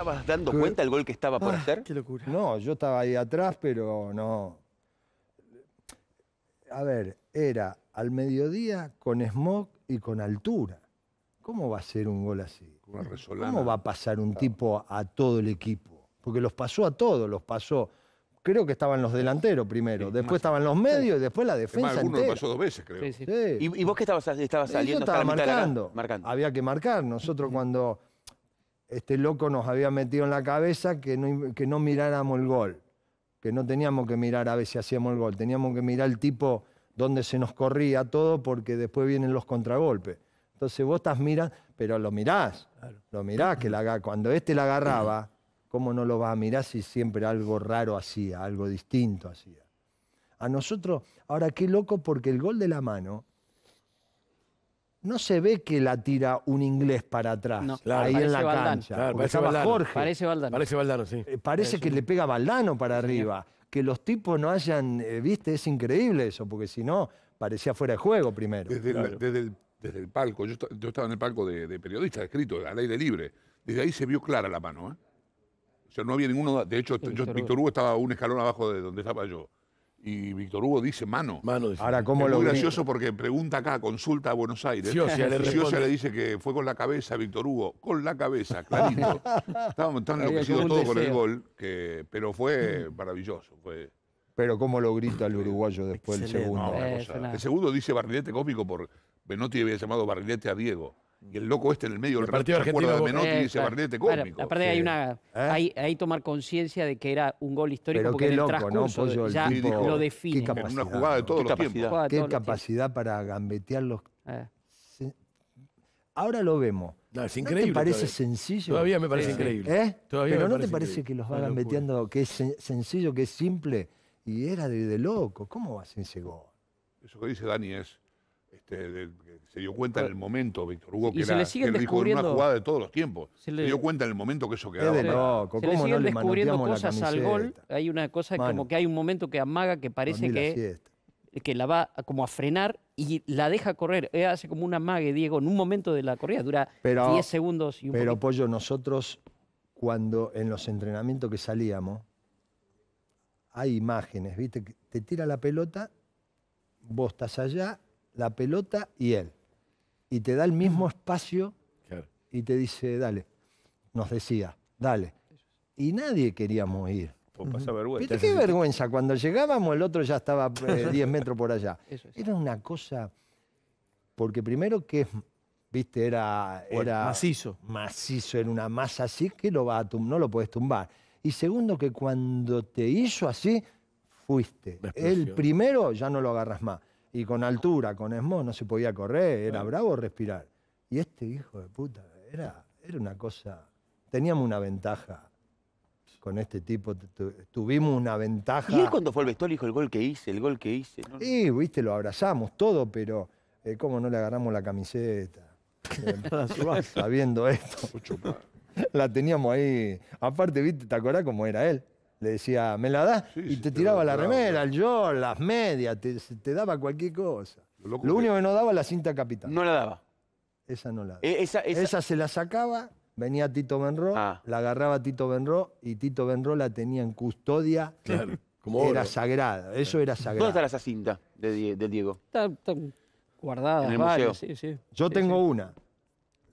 estabas dando cuenta del gol que estaba por ah, hacer? Qué locura. No, yo estaba ahí atrás, pero no. A ver, era al mediodía con smog y con altura. ¿Cómo va a ser un gol así? ¿Cómo va a pasar un tipo a todo el equipo? Porque los pasó a todos, los pasó. Creo que estaban los delanteros primero, después estaban los medios y después la defensa. Además, pasó dos veces, creo. ¿Y, vos qué estabas, saliendo? Yo estaba marcando. Había que marcar. Nosotros cuando este loco nos había metido en la cabeza que no, que no miráramos el gol, que no teníamos que mirar a ver si hacíamos el gol, teníamos que mirar el tipo donde se nos corría todo porque después vienen los contragolpes. Entonces vos estás mirando, pero lo mirás, lo mirás que la, cuando este la agarraba, ¿cómo no lo vas a mirar si siempre algo raro hacía, algo distinto hacía? A nosotros, ahora qué loco porque el gol de la mano no se ve que la tira un inglés para atrás, ahí en la cancha. parece Parece Valdano. sí. Eh, parece que le pega Valdano para arriba. Que los tipos no hayan, eh, viste, es increíble eso, porque si no, parecía fuera de juego primero. Desde, el, palco, yo, estaba en el palco de, de periodista, escrito, al aire libre. Desde ahí se vio clara la mano, ¿eh? O sea, no había ninguno, de hecho, Víctor Hugo estaba un escalón abajo de donde estaba yo. Y Víctor Hugo dice mano. Mano, Ahora, ¿cómo es lo muy gracioso porque pregunta acá, consulta a Buenos Aires. Ciosia le, le dice que fue con la cabeza Víctor Hugo, con la cabeza, clarito. Estábamos tan enloquecidos todos con el gol, pero fue maravilloso. Fue... Pero cómo lo grita el uruguayo después del segundo. Eh, el segundo dice barrilete cómico por Benotti había llamado barrilete a Diego y el loco este en el medio del partido argentino de Menotti eh, y dice Barnete cómico. Pero, aparte sí. hay una ¿Eh? hay, hay tomar conciencia de que era un gol histórico porque qué el loco, transcurso ¿no? ya lo define. una jugada de todos los tiempos. Qué capacidad para gambetear los eh. Ahora lo vemos. No, es increíble. te parece sencillo? Todavía me parece increíble. ¿Eh? Pero ¿no te parece que los va gambeteando, que es sencillo, que es simple? Y era de, de, loco. ¿Cómo va sin ese gol? Eso que dice Dani es este, se dio cuenta en el momento, Víctor Hugo, que, era, una jugada de todos los tiempos. Se, dio cuenta en el momento que eso quedaba. No, se le siguen descubriendo cosas al gol. Hay una cosa como que hay un momento que amaga que parece que, la que la va como a frenar y la deja correr. Eh, hace como una amague, Diego, en un momento de la corrida. Dura 10 segundos y un Pero, Pollo, nosotros cuando en los entrenamientos que salíamos, hay imágenes, ¿viste? Te tira la pelota, vos estás allá la pelota y él. Y te da el mismo espacio y te dice, dale. Nos decía, dale. Y nadie queríamos ir. Pues vergüenza. qué vergüenza, cuando llegábamos el otro ya estaba 10 eh, metros por allá. Era una cosa, porque primero que, viste, era, era... Macizo. Macizo, era una masa así que no lo puedes tumbar. Y segundo que cuando te hizo así, fuiste. El primero ya no lo agarras más y con altura, con esmo, no se podía correr, era bravo respirar. Y este hijo de puta, era, era una cosa, teníamos una ventaja. Con este tipo tuvimos una ventaja. ¿Y él cuando fue al vestuario dijo el gol que hice, el gol que hice? Sí, viste, lo abrazamos todo, pero eh, ¿cómo no le agarramos la camiseta? Sabiendo esto. La teníamos ahí. Aparte, viste, ¿te acordás cómo era él? le decía, ¿me la das? y te tiraba la remera, el yo, las medias, te, daba cualquier cosa. Lo, único que no daba la cinta capital. No la daba. Esa no la daba. E, esa, se la sacaba, venía Tito Benro, ah. la agarraba Tito Benro y Tito Benro la tenía en custodia. Claro. era sagrada, eso era sagrado. ¿Dónde está esa cinta de, Diego? Está, guardada. En el museo. Yo tengo una.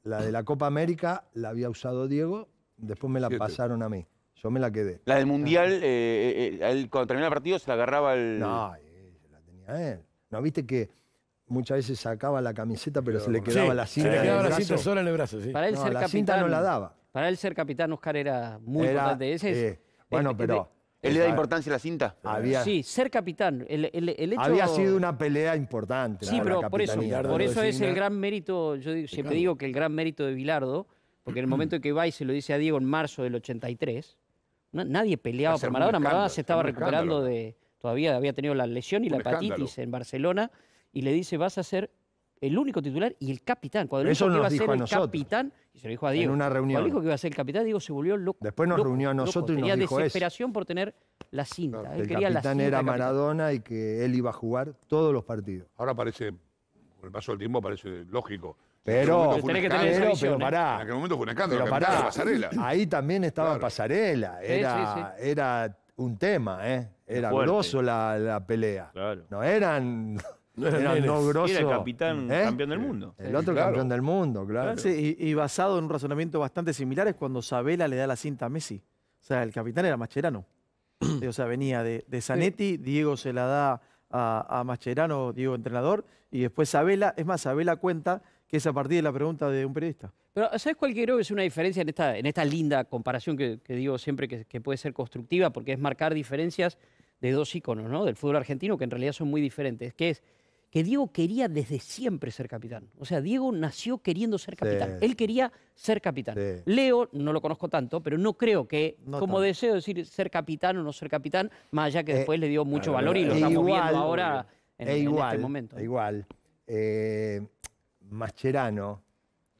La de la Copa América la había usado Diego, después me la pasaron a mí. Yo me la quedé. La del Mundial, eh, eh, eh, él, cuando terminaba el partido se la agarraba el... No, la tenía él. ¿No viste que muchas veces sacaba la camiseta pero, se le quedaba la cinta? Se le quedaba la cinta sola en el brazo, sí. Para él ser la capitán, cinta no la daba. Para él ser capitán Oscar era muy importante. Ese es, bueno, pero... ¿Él le da importancia a la cinta? sí, ser capitán. El, el, hecho... Había sido una pelea importante. Sí, pero por eso, por eso es el gran mérito, yo siempre digo que el gran mérito de Bilardo, porque en el momento en que va y se lo dice a Diego en marzo del 83, nadie peleaba por Maradona. Maradona se estaba recuperando de. Todavía había tenido la lesión y la hepatitis en Barcelona. Y le dice: Vas a ser el único titular y el capitán. Cuando Eso dijo que iba a ser el capitán, y se lo dijo a Diego. En una reunión. Cuando dijo que iba a ser el capitán, digo se volvió loco. Después nos reunió a nosotros y nos Tenía desesperación por tener la cinta. él eh, quería capitán la cinta era Maradona y que él iba a jugar todos los partidos. Ahora parece, con el paso del tiempo, parece lógico. Pero, En aquel momento fue Ahí también estaba pasarela. Era, era un tema, ¿eh? Era groso la, pelea. No eran. No Era el capitán ¿eh? campeón del mundo. El otro campeón del mundo, claro. Y, basado en un razonamiento bastante similar es cuando Sabela le da la cinta a Messi. O sea, el capitán era Mascherano. o sea, venía de, de Zanetti, Diego se la da a, a Mascherano, Diego entrenador, y después Sabela. Es más, Sabela cuenta que es a partir de la pregunta de un periodista. Pero ¿sabes cuál creo que es una diferencia en esta, en esta linda comparación que, digo siempre que, puede ser constructiva? Porque es marcar diferencias de dos íconos ¿no? del fútbol argentino que en realidad son muy diferentes, que es que Diego quería desde siempre ser capitán. O sea, Diego nació queriendo ser capitán. Él quería ser capitán. Leo, no lo conozco tanto, pero no creo que, como deseo decir ser capitán o no ser capitán, más allá que eh, después le dio mucho valor y lo estamos viendo ahora en, este momento. igual. Eh, Mascherano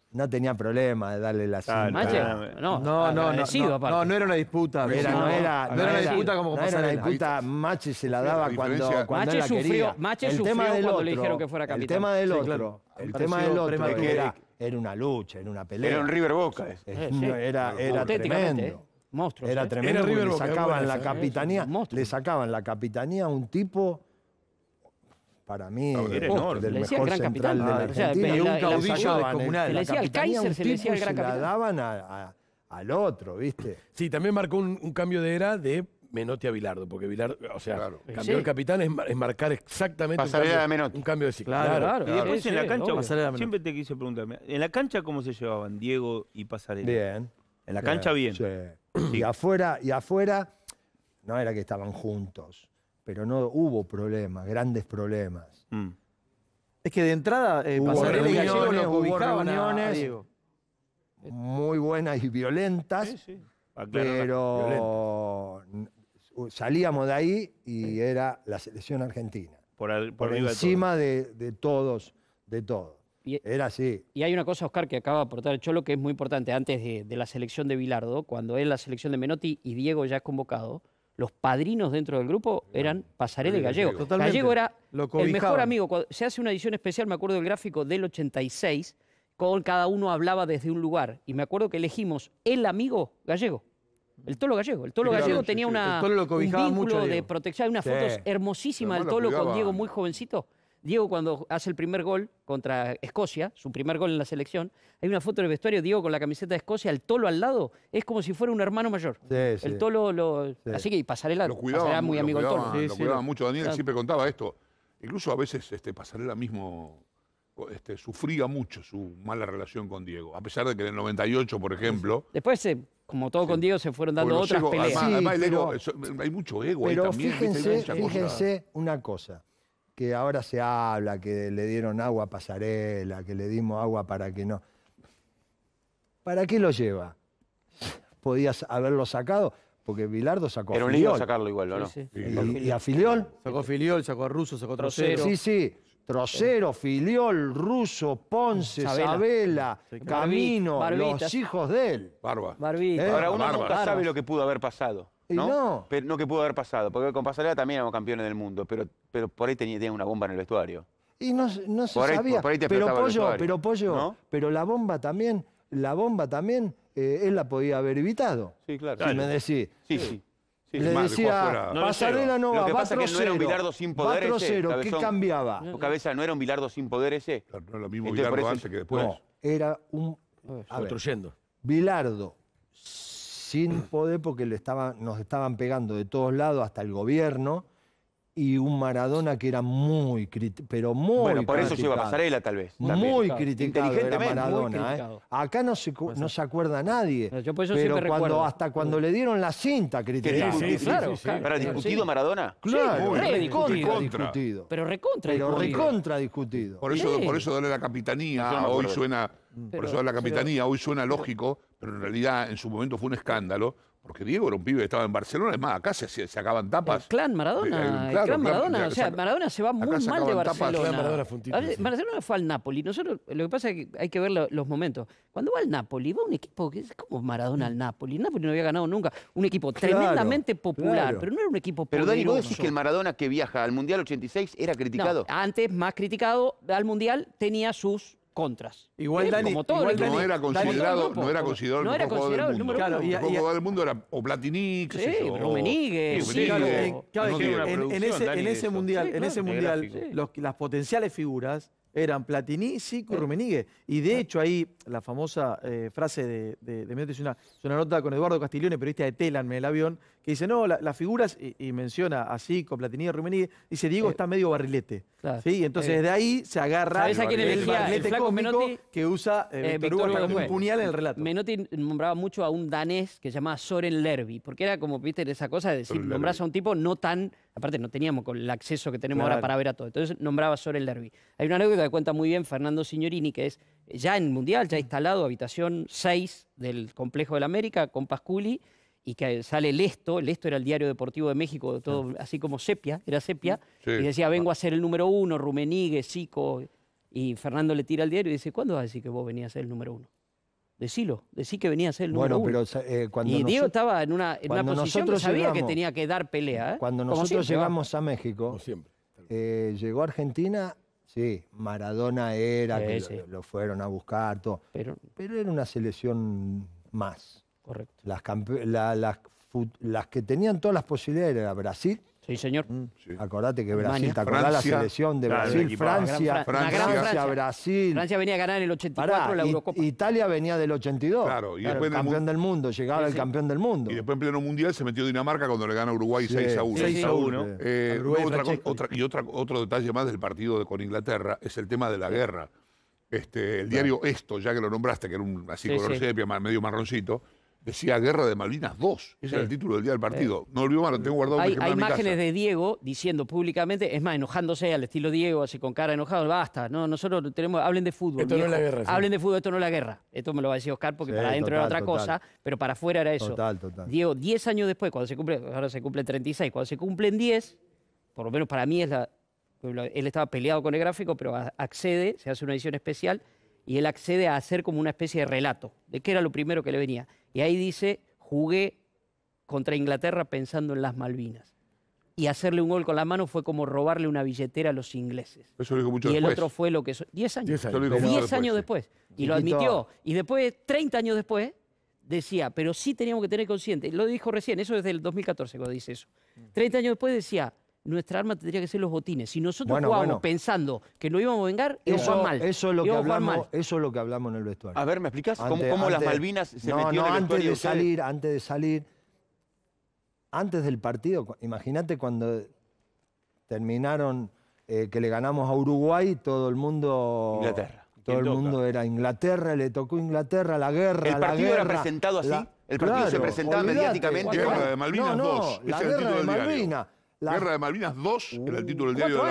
no tenía problema de darle la cinta. Mache, no, no, no, no, era una disputa. Era, no, era, no una disputa como no era una disputa, Mache se la daba cuando, cuando Mache sufrió, Mache sufrió cuando le dijeron que fuera capitán. El tema del otro, el tema era, una lucha, era una pelea. Era un River Boca. Eh, era, era tremendo. Monstruo, era eh. tremendo, le sacaban la ¿eh? le sacaban la capitanía a un tipo para mí, era ah, enorme. Eh, del mejor central de ah, la Argentina. y un caudillo descomunal. Se le decía al Kaiser, se le decía al gran capitán. Se la daban al otro, ¿viste? Sí, también marcó un, cambio de era de Menotti a Bilardo, porque Bilardo, o sea, cambió el capitán es, marcar exactamente un cambio, un cambio, de ciclo. Claro, claro. Y después en la cancha, siempre te quise preguntarme, ¿en la cancha cómo se llevaban Diego y Pasarela? Bien. En la cancha bien. Y afuera, y afuera, no era que estaban juntos pero no hubo problemas, grandes problemas. Mm. Es que de entrada, eh, hubo reuniones muy buenas y violentas, pero salíamos de ahí y era la selección argentina. Por, encima de, todos, de todo. E era así. Y hay una cosa, Oscar, que acaba de aportar el Cholo que es muy importante. Antes de, de la selección de Bilardo, cuando es la selección de Menotti y Diego ya es convocado, los padrinos dentro del grupo eran Pasarela y Gallego. Gallego era el mejor amigo. se hace una edición especial, me acuerdo del gráfico del 86, con cada uno hablaba desde un lugar. Y me acuerdo que elegimos el amigo gallego. El tolo gallego. El tolo gallego tenía una, un vínculo de protección. Hay unas fotos hermosísima del tolo con Diego muy jovencito. Diego cuando hace el primer gol contra Escocia, su primer gol en la selección, hay una foto del vestuario, Diego con la camiseta de Escocia, el tolo al lado, es como si fuera un hermano mayor. Sí, el tolo lo... Así que Pasarela, lo cuidaba, Pasarela muy amigo el tolo. lo cuidaba mucho, Daniel siempre contaba esto. Incluso a veces este, Pasarela mismo este, sufría mucho su mala relación con Diego, a pesar de que en el 98, por ejemplo... Después eh, como todo con Diego, se fueron dando otras peleas. Además, el ego, hay mucho ego ahí también. fíjense una cosa que ahora se habla, que le dieron agua a pasarela, que le dimos agua para que no. ¿Para qué lo lleva? Podías haberlo sacado, porque Vilardo sacó a Filiol. Era un lío sacarlo igual, ¿no? Sí, Y, a Filiol? Sacó Filiol, sacó a Russo, sacó a Trocero. Sí, sí. Trocero, Filiol, Russo, Ponce, Sabela, Camino, los hijos de él. Barba. Ahora uno nunca sabe lo que pudo haber pasado. ¿no? que pudo haber pasado, porque con Pasarela también éramos campeones del mundo, pero, pero por ahí tenía, una bomba en el vestuario. Y no, no se sabía. pero pollo, pero pollo, pero la bomba también, la bomba también, eh, él la podía haber evitado. Sí, claro. Si me decís. Sí, sí. decía, Pasarela no va, Lo que que no era un Bilardo sin poder ese. ¿qué cambiaba? cabeza no era un ah, Bilardo sin poder ese. no lo mismo antes era un... ver, Bilardo sin poder porque nos estaban pegando de todos lados, hasta el gobierno, y un Maradona que era muy pero muy Bueno, por eso lleva pasarela tal vez. Muy criticado Inteligentemente, Maradona. ¿eh? Acá no se, no se acuerda nadie. pero cuando, hasta cuando le dieron la cinta criticaron. Sí, sí, discutido Maradona? Claro, discutido. Pero recontra pero discutido. Por eso, por eso dale la capitanía, hoy suena... Mm. por eso la capitanía, hoy suena lógico, pero en realidad en su momento fue un escándalo porque Diego era un pibe que estaba en Barcelona, es más, acá se, sacaban tapas. El clan Maradona, clan Maradona, o sea, Maradona se va muy mal de Barcelona. Maradona fue, al Napoli, nosotros, lo que pasa es que hay que ver los momentos. Cuando va al Napoli, va un equipo que es como Maradona al Napoli, Napoli no había ganado nunca, un equipo tremendamente popular, pero no era un equipo Pero Dani, ¿vos decís que el Maradona que viaja al Mundial 86 era criticado? antes, más criticado, al Mundial tenía sus contras. Igual, eh, Dani, como no era considerado, no era considerado el mejor jugador del mundo. el mejor jugador del mundo era o Platini, qué sí, en, ese, mundial, en ese mundial, las potenciales figuras eran Platini, y Rumenigue. Eh. Y de eh. hecho ahí la famosa frase de, de, de, es, una, una, nota con Eduardo Castiglione, periodista de Telan en el avión, dice, no, las figuras, y, menciona así, con Platini y Rumení, dice, Diego eh, está medio barrilete. ¿sí? entonces eh, de ahí se agarra a el, que usa eh, Víctor un puñal en el relato. Menotti nombraba mucho a un danés que se llamaba Soren Lerby, porque era como, viste, esa cosa de decir, nombras a un tipo no tan... Aparte, no teníamos el acceso que tenemos ahora para ver a todo. Entonces, nombraba a Soren Lerby. Hay una anécdota que cuenta muy bien Fernando Signorini, que es ya en Mundial, ya mm. instalado, habitación 6 del Complejo del América, con Pasculi, y que sale Lesto, Lesto era el diario deportivo de México, todo, así como Sepia, era Sepia, y decía, vengo ah. a ser el número uno, Rumenigue, Zico, y Fernando le tira el diario y dice, ¿cuándo vas a decir que vos venías a ser el número uno? Decilo, decí que venía a ser el número uno. Eh, cuando y Diego estaba en una, posición que sabía que tenía que dar pelea. ¿eh? Cuando nosotros llegamos a México, eh, llegó Argentina Sí, Maradona era, Lo, fueron a buscar, todo. pero era una selección más. Correcto. Las, las, que tenían todas las posibilidades era Brasil. Sí, señor. Mm, Acordate que Brasil, la selección de Brasil? Francia, Francia, Francia, Brasil. Francia venía a ganar en el 84 la Eurocopa. Italia venía del 82. Claro, y el campeón del mundo, llegaba el campeón del mundo. Y después en pleno mundial se metió Dinamarca cuando le gana a Uruguay 6 a 1. 6 a 1. y otro detalle más del partido con Inglaterra es el tema de la guerra. Este, el diario Esto, ya que lo nombraste, que era un así color sepia, medio marroncito, Decía Guerra de Malvinas 2. Ese era el título del día del partido. No olvido más, lo tengo guardado. Hay, imágenes de Diego diciendo públicamente, es más, enojándose al estilo Diego, así con cara enojada, basta. No, nosotros tenemos, hablen de fútbol. Esto no es la guerra. Hablen de fútbol, esto no es la guerra. Esto me lo va a decir Oscar porque para adentro era otra cosa, pero para afuera era eso. Diego, 10 años después, cuando se cumple, ahora se cumple 36, cuando se cumplen 10, por lo menos para mí es la. Él estaba peleado con el gráfico, pero accede, se hace una edición especial y él accede a hacer como una especie de relato de qué era lo primero que le venía. Y ahí dice, jugué contra Inglaterra pensando en las Malvinas. Y hacerle un gol con la mano fue como robarle una billetera a los ingleses. Eso lo dijo mucho y el otro fue lo que... 10 años. años, Diez años después. Y lo admitió. Y después, 30 años después, decía, pero sí teníamos que tener consciente, lo dijo recién, eso desde el 2014 cuando dice eso. 30 mm. años después decía, nuestra arma tendría que ser los botines. Si nosotros jugábamos pensando que no íbamos a vengar, eso, mal. Eso es, lo mal. eso es lo que hablamos en el vestuario. A ver, ¿me explicas cómo, las Malvinas se metieron en el antes de salir, antes de salir, antes del partido, imagínate cuando terminaron eh, que le ganamos a Uruguay, todo el mundo... Inglaterra. Todo el mundo era Inglaterra, le tocó Inglaterra, la guerra, ¿El partido era presentado así? ¿El partido se presentaba mediáticamente? de Malvinas no, no, La guerra de Malvinas. La... Guerra de Malvinas 2 era el título del uh, diario de la...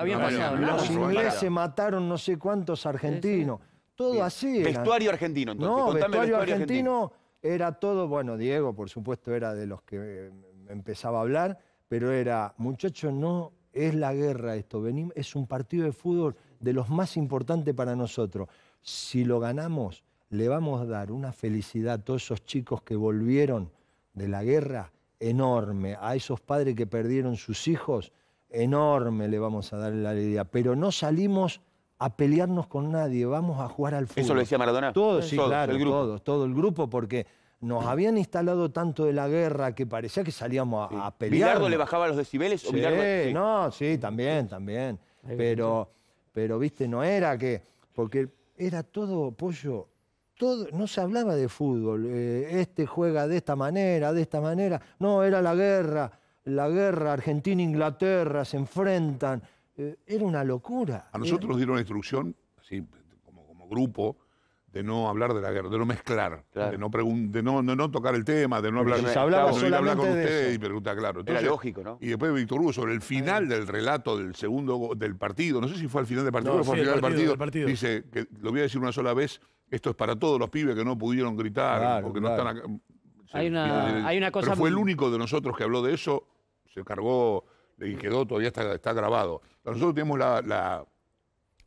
habían pasado. los ingleses mataron no sé cuántos argentinos. Todo así. Vestuario argentino, entonces. No, vestuario, vestuario, argentino, era todo, bueno, Diego, por supuesto, era de los que eh, empezaba a hablar, pero era, muchachos, no es la guerra esto, es un partido de fútbol de los más importantes para nosotros. Si lo ganamos, le vamos a dar una felicidad a todos esos chicos que volvieron de la guerra enorme. A esos padres que perdieron sus hijos, enorme le vamos a dar la alegría. Pero no salimos a pelearnos con nadie, vamos a jugar al fútbol. ¿Eso lo decía Maradona? Todos, claro, todo el grupo, porque nos habían instalado tanto de la guerra que parecía que salíamos a, pelear. ¿Bilardo le bajaba los decibeles? Sí, no, sí, también, también. Pero, pero, viste, no era que... Porque era todo, Pollo, no se hablaba de fútbol, eh, este juega de esta manera, de esta manera, no, era la guerra, la guerra, Argentina-Inglaterra se enfrentan, eh, era una locura. A nosotros nos dieron la instrucción, así, como, grupo, de no hablar de la guerra, de no mezclar, de, no, de no, tocar el tema, de no hablar se hablaba de, no hablar con ustedes y preguntar, claro. era lógico, ¿no? Y después Víctor Hugo, sobre el final del relato del segundo del partido, no sé si fue al final del partido, o fue al final del partido, dice, que lo voy a decir una sola vez, esto es para todos los pibes que no pudieron gritar, porque no están hay, una, cosa. Pero fue el único de nosotros que habló de eso, se cargó y quedó, todavía está, grabado. Nosotros tenemos la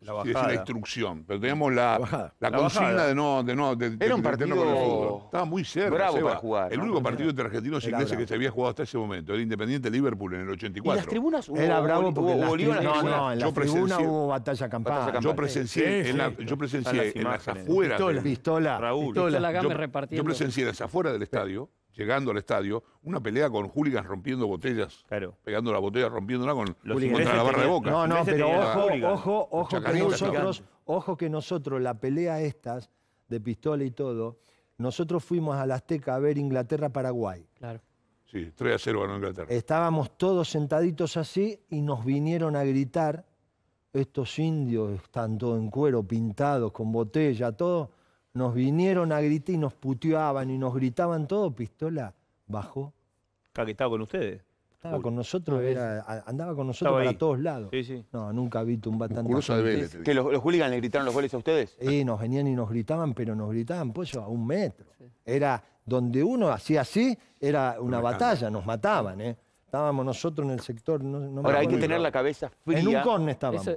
la bajada. la instrucción, pero teníamos la, la, consigna de no, de no, Era un partido Estaba muy cerca. Bravo para jugar. El único partido entre argentinos y ingleses que se había jugado hasta ese momento. Era Independiente Liverpool en el 84. ¿Y las tribunas hubo, no, no, en las tribunas hubo batalla acampada. Yo presencié, en, la, yo presencié en las afueras. Pistola. Pistola. Raúl. yo presencié en las afueras del estadio llegando al estadio, una pelea con hooligans rompiendo botellas. Pegando la botella, rompiéndola con contra la barra de boca. No, no, pero ojo, ojo, ojo que nosotros, ojo que nosotros, la pelea estas, de pistola y todo, nosotros fuimos a la Azteca a ver Inglaterra-Paraguay. Claro. Sí, 3 a 0 ganó Inglaterra. Estábamos todos sentaditos así y nos vinieron a gritar. Estos indios están todos en cuero, pintados, con botella, todo nos vinieron a gritar y nos puteaban y nos gritaban todo, Pistola bajó. que estaba con ustedes? Estaba con nosotros, era, andaba con nosotros para todos lados. No, nunca vi un un ¿Que los, los hooligans le gritaron los goles a ustedes? Sí, nos venían y nos gritaban, pero nos gritaban, pues a un metro. Era donde uno hacía así, era una batalla, nos mataban, ¿eh? Estábamos nosotros en el sector. No, Ahora hay que tener la cabeza fría. En un corne estábamos.